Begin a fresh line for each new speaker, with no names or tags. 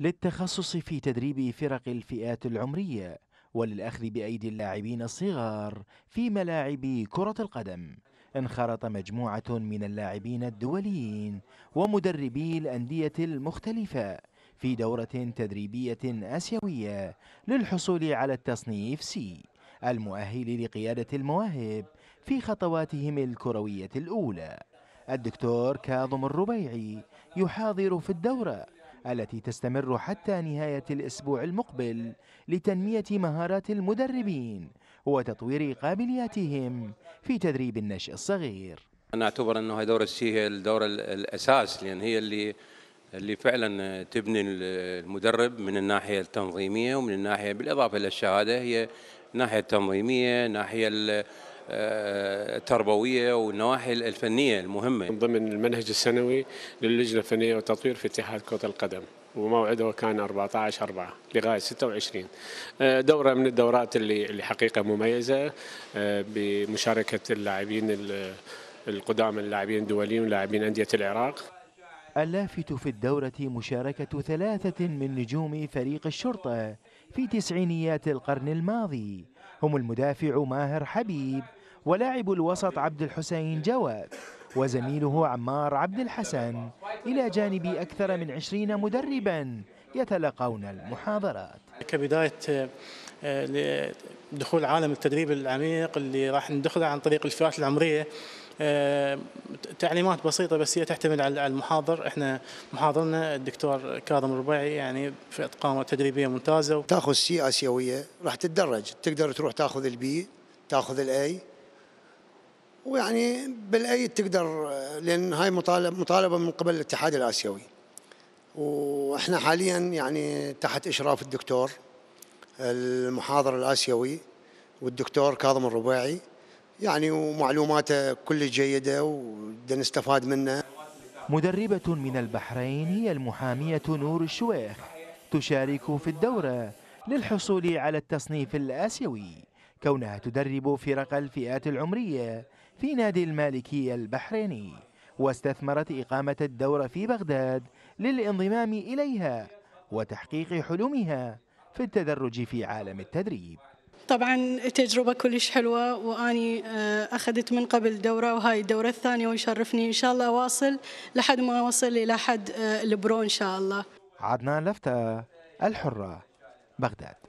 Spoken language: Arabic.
للتخصص في تدريب فرق الفئات العمرية وللأخذ بأيدي اللاعبين الصغار في ملاعب كرة القدم انخرط مجموعة من اللاعبين الدوليين ومدربي الأندية المختلفة في دورة تدريبية آسيوية للحصول على التصنيف سي المؤهل لقيادة المواهب في خطواتهم الكروية الأولى الدكتور كاظم الربيعي يحاضر في الدورة التي تستمر حتى نهاية الأسبوع المقبل لتنمية مهارات المدربين وتطوير قابلياتهم في تدريب النشء الصغير
أنا أعتبر أنه دور السي هي الدور الأساس لأن هي اللي اللي فعلا تبني المدرب من الناحية التنظيمية ومن الناحية بالإضافة للشهادة هي الناحية التنظيمية ناحية التربويه والنواحي الفنيه المهمه. من ضمن المنهج السنوي للجنه الفنيه والتطوير في اتحاد كره القدم وموعده كان 14 4 لغايه 26 آه، دوره من الدورات اللي اللي حقيقه مميزه آه، بمشاركه اللاعبين القدامى اللاعبين الدوليين ولاعبين انديه العراق.
اللافت في الدورة مشاركة ثلاثة من نجوم فريق الشرطة في تسعينيات القرن الماضي هم المدافع ماهر حبيب ولاعب الوسط عبد الحسين جواد وزميله عمار عبد الحسن إلى جانب أكثر من عشرين مدربا يتلقون المحاضرات
كبداية آه، دخول عالم التدريب العميق اللي راح ندخله عن طريق الفئات العمرية آه، تعليمات بسيطة بس هي تعتمد على المحاضر احنا محاضرنا الدكتور كاظم الربيعي يعني في اتقامة تدريبية ممتازة تاخذ سي آسيوية راح تتدرج تقدر تروح تاخذ البي تاخذ الاي ويعني بالايد تقدر لان هاي مطالبه من قبل الاتحاد الاسيوي واحنا حاليا يعني تحت اشراف الدكتور المحاضر الاسيوي والدكتور كاظم الرباعي يعني ومعلوماته كل جيده ونستفاد منه
مدربة من البحرين هي المحامية نور الشويخ تشارك في الدورة للحصول على التصنيف الآسيوي كونها تدرب فرق الفئات العمرية في نادي المالكية البحريني واستثمرت إقامة الدورة في بغداد للانضمام إليها وتحقيق حلمها في التدرج في عالم التدريب طبعا تجربة كلش حلوة وأني آه، أخذت من قبل دورة وهاي الدورة الثانية ويشرفني إن شاء الله واصل لحد ما أوصل إلى حد البرو آه، إن شاء الله عدنان لفتة الحرة بغداد